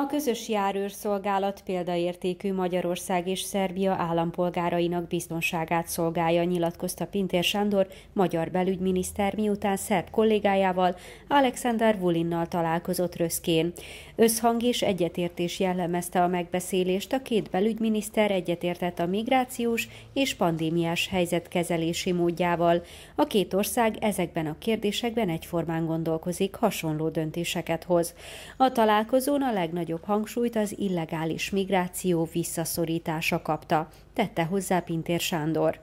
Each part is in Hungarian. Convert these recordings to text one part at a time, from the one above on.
A közös járőrszolgálat példaértékű Magyarország és Szerbia állampolgárainak biztonságát szolgálja, nyilatkozta Pintér Sándor, magyar belügyminiszter, miután szerb kollégájával, Alexander Vulinnal találkozott Röszkén. Összhang és egyetértés jellemezte a megbeszélést, a két belügyminiszter egyetértett a migrációs és pandémiás helyzet kezelési módjával. A két ország ezekben a kérdésekben egyformán gondolkozik, hasonló döntéseket hoz. A találkozón a legnagyobb legnagyobb hangsúlyt az illegális migráció visszaszorítása kapta, tette hozzá Pintér Sándor.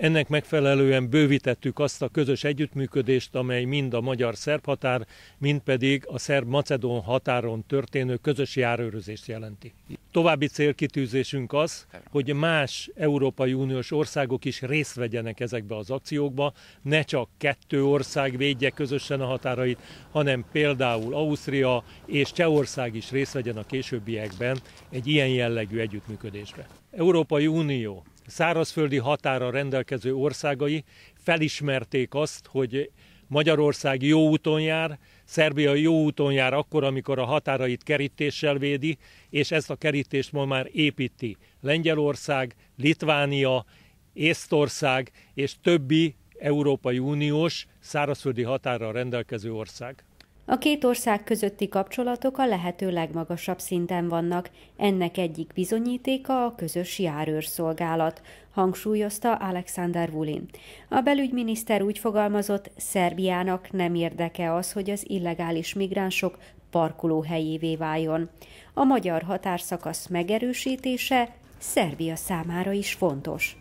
Ennek megfelelően bővítettük azt a közös együttműködést, amely mind a magyar-szerb határ, mind pedig a szerb-macedón határon történő közös járőrözést jelenti. További célkitűzésünk az, hogy más Európai Uniós országok is részt vegyenek ezekbe az akciókba, ne csak kettő ország védje közösen a határait, hanem például Ausztria és Csehország is részt vegyen a későbbiekben egy ilyen jellegű együttműködésbe. Európai Unió szárazföldi határa rendelkező országai felismerték azt, hogy Magyarország jó úton jár, Szerbia jó úton jár akkor, amikor a határait kerítéssel védi, és ezt a kerítést ma már építi Lengyelország, Litvánia, Észtország és többi Európai Uniós szárazföldi határa rendelkező ország. A két ország közötti kapcsolatok a lehető legmagasabb szinten vannak, ennek egyik bizonyítéka a közös járőrszolgálat, hangsúlyozta Alexander Vulin. A belügyminiszter úgy fogalmazott, Szerbiának nem érdeke az, hogy az illegális migránsok parkolóhelyévé váljon. A magyar határszakasz megerősítése Szerbia számára is fontos.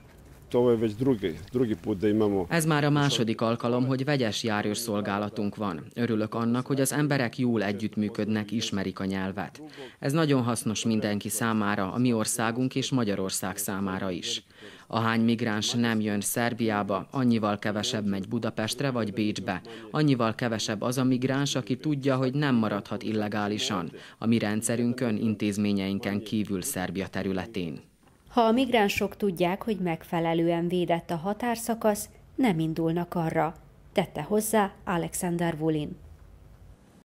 Ez már a második alkalom, hogy vegyes járőr szolgálatunk van. Örülök annak, hogy az emberek jól együttműködnek, ismerik a nyelvet. Ez nagyon hasznos mindenki számára, a mi országunk és Magyarország számára is. Ahány migráns nem jön Szerbiába, annyival kevesebb megy Budapestre vagy Bécsbe, annyival kevesebb az a migráns, aki tudja, hogy nem maradhat illegálisan a mi rendszerünkön, intézményeinken kívül Szerbia területén. Ha a migránsok tudják, hogy megfelelően védett a határszakasz, nem indulnak arra, tette hozzá Alexander Wulin.